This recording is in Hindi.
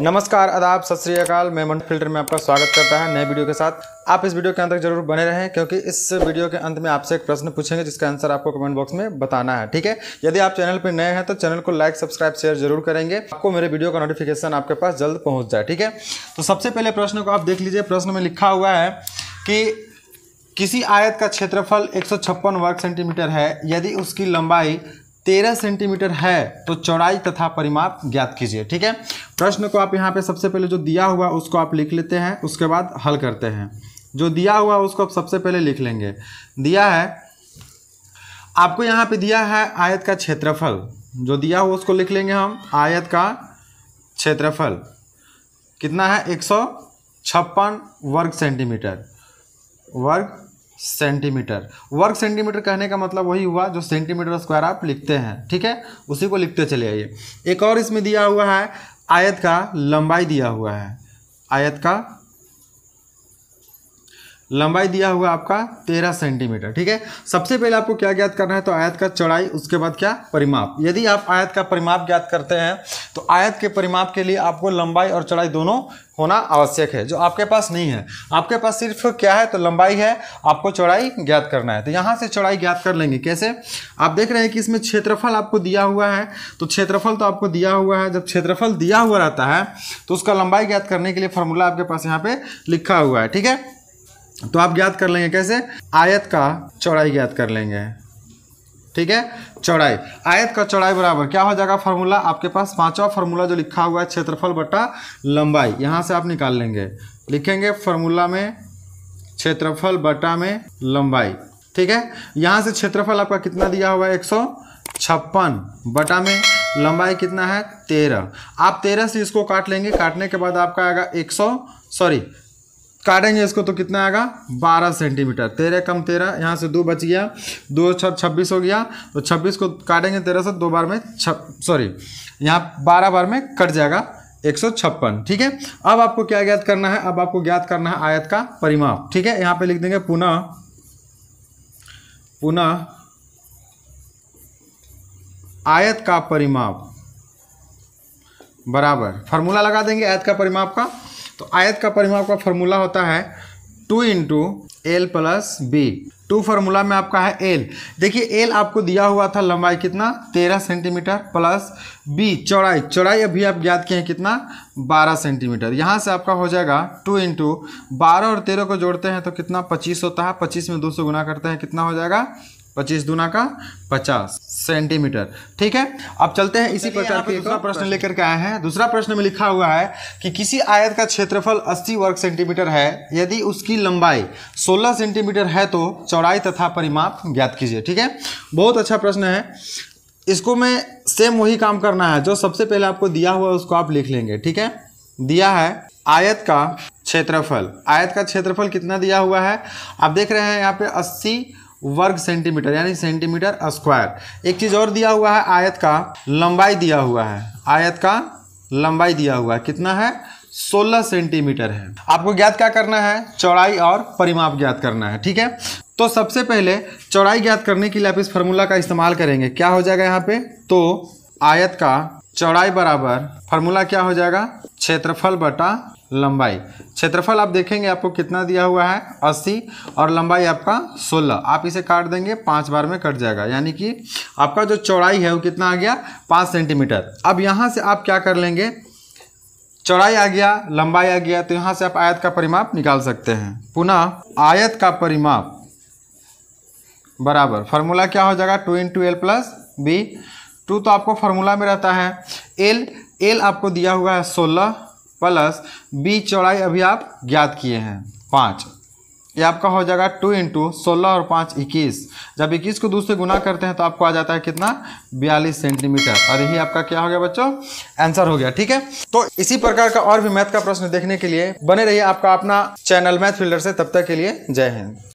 नमस्कार आदाब सत श्रीकाल मैं मंड फिल्टर में आपका स्वागत करता है नए वीडियो के साथ आप इस वीडियो के अंत तक जरूर बने रहें क्योंकि इस वीडियो के अंत में आपसे एक प्रश्न पूछेंगे जिसका आंसर आपको कमेंट बॉक्स में बताना है ठीक है यदि आप चैनल पर नए हैं तो चैनल को लाइक सब्सक्राइब शेयर जरूर करेंगे आपको मेरे वीडियो का नोटिफिकेशन आपके पास जल्द पहुँच जाए ठीक है तो सबसे पहले प्रश्न को आप देख लीजिए प्रश्न में लिखा हुआ है कि किसी आयत का क्षेत्रफल एक वर्ग सेंटीमीटर है यदि उसकी लंबाई तेरह सेंटीमीटर है तो चौड़ाई तथा परिमाप ज्ञात कीजिए ठीक है प्रश्न को आप यहाँ पे सबसे पहले जो दिया हुआ उसको आप लिख लेते हैं उसके बाद हल करते हैं जो दिया हुआ उसको आप सबसे पहले लिख लेंगे दिया है आपको यहाँ पे दिया है आयत का क्षेत्रफल जो दिया हुआ उसको लिख लेंगे हम आयत का क्षेत्रफल कितना है एक वर्ग सेंटीमीटर वर्ग सेंटीमीटर वर्ग सेंटीमीटर कहने का मतलब वही हुआ जो सेंटीमीटर स्क्वायर आप लिखते हैं ठीक है उसी को लिखते चले आइए एक और इसमें दिया हुआ है आयत का लंबाई दिया हुआ है आयत का लंबाई दिया हुआ आपका तेरह सेंटीमीटर ठीक है सबसे पहले आपको क्या ज्ञात करना है तो आयत का चौड़ाई उसके बाद क्या परिमाप यदि आप आयत का परिमाप ज्ञात करते हैं तो आयत के परिमाप के लिए आपको लंबाई और चौड़ाई दोनों होना आवश्यक है जो आपके पास नहीं है आपके पास सिर्फ क्या है तो लंबाई है आपको चौड़ाई ज्ञात करना है तो यहाँ से चौड़ाई ज्ञात कर लेंगे कैसे आप देख रहे हैं कि इसमें क्षेत्रफल आपको दिया हुआ है तो क्षेत्रफल तो आपको दिया हुआ है जब क्षेत्रफल दिया हुआ रहता है तो उसका लंबाई ज्ञात करने के लिए फॉर्मूला आपके पास यहाँ पर लिखा हुआ है ठीक है तो आप ज्ञात कर लेंगे कैसे आयत का चौड़ाई ज्ञात कर लेंगे ठीक है चौड़ाई आयत का चौड़ाई बराबर क्या हो जाएगा फार्मूला आपके पास पांचवा फार्मूला जो लिखा हुआ है क्षेत्रफल बटा लंबाई यहां से आप निकाल लेंगे लिखेंगे फार्मूला में क्षेत्रफल बटा में लंबाई ठीक है यहां से क्षेत्रफल आपका कितना दिया हुआ है एक सौ छप्पन बटा में लंबाई कितना है तेरह आप तेरह से इसको काट लेंगे काटने के बाद आपका आएगा एक सौ सॉरी काटेंगे इसको तो कितना आएगा 12 सेंटीमीटर तेरह कम तेरह यहाँ से दो बच गया दो छब्बीस हो गया तो छब्बीस को काटेंगे तेरह से दो बार में छप सॉरी यहाँ बारह बार में कट जाएगा एक सौ छप्पन ठीक है अब आपको क्या ज्ञात करना है अब आपको ज्ञात करना है आयत का परिमाप ठीक है यहाँ पे लिख देंगे पुनः पुनः आयत का परिमाप बराबर फार्मूला लगा देंगे आयत का परिमाप का तो आयत का परिमाप का फॉर्मूला होता है two into L plus B two formula में आपका है एल देखिए एल आपको दिया हुआ था लंबाई कितना तेरह सेंटीमीटर प्लस बी चौड़ाई चौड़ाई अभी आप ज्ञात किए हैं कितना बारह सेंटीमीटर यहाँ से आपका हो जाएगा टू इंटू बारह और तेरह को जोड़ते हैं तो कितना पच्चीस होता है पच्चीस में दो सौ गुना करते हैं कितना हो जाएगा पच्चीस दुना का पचास सेंटीमीटर ठीक है अब चलते हैं इसी प्रकार के दूसरा प्रश्न लेकर के आए हैं दूसरा प्रश्न में लिखा हुआ है कि किसी आयत का क्षेत्रफल 80 वर्ग सेंटीमीटर है यदि उसकी लंबाई 16 सेंटीमीटर है तो चौड़ाई तथा परिमाप ज्ञात कीजिए ठीक है बहुत अच्छा प्रश्न है इसको मैं सेम वही काम करना है जो सबसे पहले आपको दिया हुआ उसको आप लिख लेंगे ठीक है दिया है आयत का क्षेत्रफल आयत का क्षेत्रफल कितना दिया हुआ है आप देख रहे हैं यहाँ पे अस्सी वर्ग सेंटीमीटर यानी सेंटीमीटर स्क्वायर एक चीज़ और दिया हुआ है आयत का लंबाई दिया हुआ है आयत का लंबाई दिया हुआ है कितना है 16 सेंटीमीटर है आपको ज्ञात क्या करना है चौड़ाई और परिमाप ज्ञात करना है ठीक है तो सबसे पहले चौड़ाई ज्ञात करने के लिए आप इस फॉर्मूला का इस्तेमाल करेंगे क्या हो जाएगा यहाँ पे तो आयत का चौड़ाई बराबर फार्मूला क्या हो जाएगा क्षेत्रफल बटा लंबाई क्षेत्रफल आप देखेंगे आपको कितना दिया हुआ है अस्सी और लंबाई आपका सोलह आप इसे काट देंगे पाँच बार में कट जाएगा यानी कि आपका जो चौड़ाई है वो कितना आ गया पाँच सेंटीमीटर अब यहाँ से आप क्या कर लेंगे चौड़ाई आ गया लंबाई आ गया तो यहाँ से आप आयत का परिमाप निकाल सकते हैं पुनः आयत का परिमाप बराबर फार्मूला क्या हो जाएगा two into L plus B two तो आपको फार्मूला में रहता है एल एल आपको दिया हुआ है सोलह प्लस बी चौड़ाई अभी आप ज्ञात किए हैं पाँच ये आपका हो जाएगा टू इंटू सोलह और पाँच इक्कीस जब इक्कीस को दूसरे गुना करते हैं तो आपको आ जाता है कितना बयालीस सेंटीमीटर और यही आपका क्या हो गया बच्चों आंसर हो गया ठीक है तो इसी प्रकार का और भी मैथ का प्रश्न देखने के लिए बने रहिए आपका अपना चैनल मैथ फिल्डर से तब तक के लिए जय हिंद